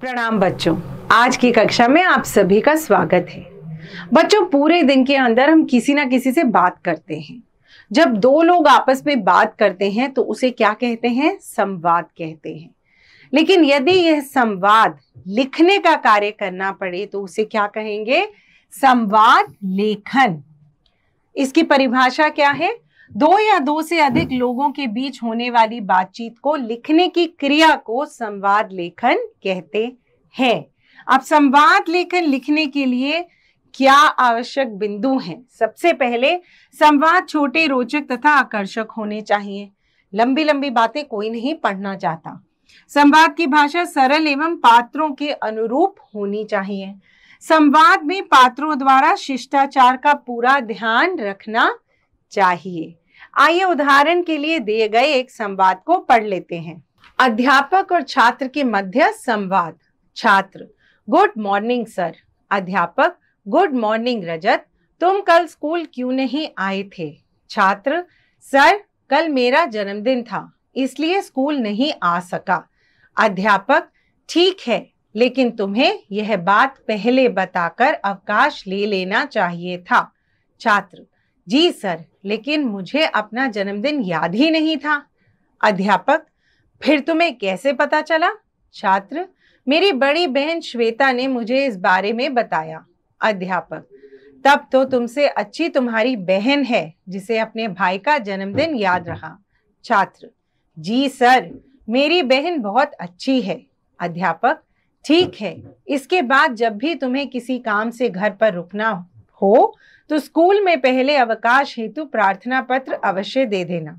प्रणाम बच्चों आज की कक्षा में आप सभी का स्वागत है बच्चों पूरे दिन के अंदर हम किसी ना किसी से बात करते हैं जब दो लोग आपस में बात करते हैं तो उसे क्या कहते हैं संवाद कहते हैं लेकिन यदि यह संवाद लिखने का कार्य करना पड़े तो उसे क्या कहेंगे संवाद लेखन इसकी परिभाषा क्या है दो या दो से अधिक हम्म। लोगों के बीच होने वाली बातचीत को लिखने की क्रिया को संवाद लेखन कहते हैं अब संवाद लेखन लिखने के लिए क्या आवश्यक बिंदु हैं सबसे पहले संवाद छोटे रोचक तथा आकर्षक होने चाहिए लंबी लंबी बातें कोई नहीं पढ़ना चाहता संवाद की भाषा सरल एवं पात्रों के अनुरूप होनी चाहिए संवाद में पात्रों द्वारा शिष्टाचार का पूरा ध्यान रखना चाहिए आइए उदाहरण के लिए दिए गए एक संवाद को पढ़ लेते हैं अध्यापक और छात्र के मध्य संवाद छात्र गुड मॉर्निंग सर अध्यापक गुड मॉर्निंग रजत तुम कल स्कूल क्यों नहीं आए थे छात्र सर कल मेरा जन्मदिन था इसलिए स्कूल नहीं आ सका अध्यापक ठीक है लेकिन तुम्हें यह बात पहले बताकर अवकाश ले लेना चाहिए था छात्र जी सर लेकिन मुझे अपना जन्मदिन याद ही नहीं था अध्यापक फिर तुम्हें कैसे पता चला छात्र मेरी बड़ी बहन श्वेता ने मुझे इस बारे में बताया अध्यापक तब तो तुमसे अच्छी तुम्हारी बहन है जिसे अपने भाई का जन्मदिन याद रहा छात्र जी सर मेरी बहन बहुत अच्छी है अध्यापक ठीक है इसके बाद जब भी तुम्हें किसी काम से घर पर रुकना हो तो स्कूल में पहले अवकाश हेतु प्रार्थना पत्र अवश्य दे देना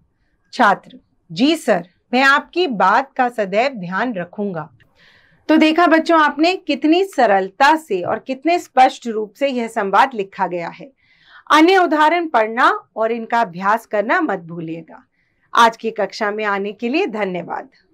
छात्र जी सर मैं आपकी बात का सदैव ध्यान रखूंगा तो देखा बच्चों आपने कितनी सरलता से और कितने स्पष्ट रूप से यह संवाद लिखा गया है अन्य उदाहरण पढ़ना और इनका अभ्यास करना मत भूलिएगा आज की कक्षा में आने के लिए धन्यवाद